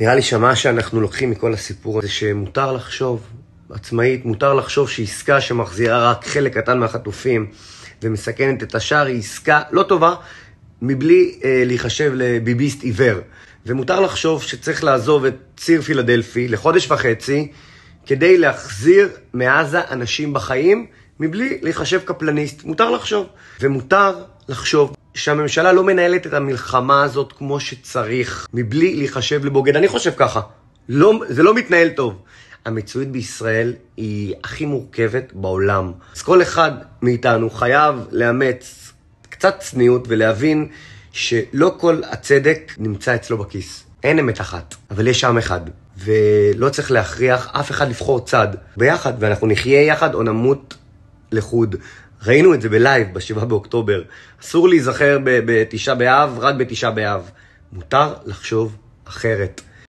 נראה לי שמה שאנחנו לוקחים מכל הסיפור הזה שמותר לחשוב עצמאית, מותר לחשוב שעסקה שמחזירה רק חלק קטן מהחטופים ומסכנת את השאר היא עסקה לא טובה מבלי אה, להיחשב לביביסט עיוור. ומותר לחשוב שצריך לעזוב את ציר פילדלפי לחודש וחצי כדי להחזיר מעזה אנשים בחיים מבלי להיחשב קפלניסט. מותר לחשוב. ומותר לחשוב שהממשלה לא מנהלת את המלחמה הזאת כמו שצריך, מבלי להיחשב לבוגד. אני חושב ככה. לא, זה לא מתנהל טוב. המציאות בישראל היא הכי מורכבת בעולם. אז כל אחד מאיתנו חייב לאמץ קצת צניעות ולהבין שלא כל הצדק נמצא אצלו בכיס. אין אמת אחת, אבל יש עם אחד. ולא צריך להכריח אף אחד לבחור צד. ביחד, ואנחנו נחיה יחד או נמות לחוד. ראינו את זה בלייב ב-7 באוקטובר. אסור להיזכר בתשעה באב, רק בתשעה באב. מותר לחשוב אחרת.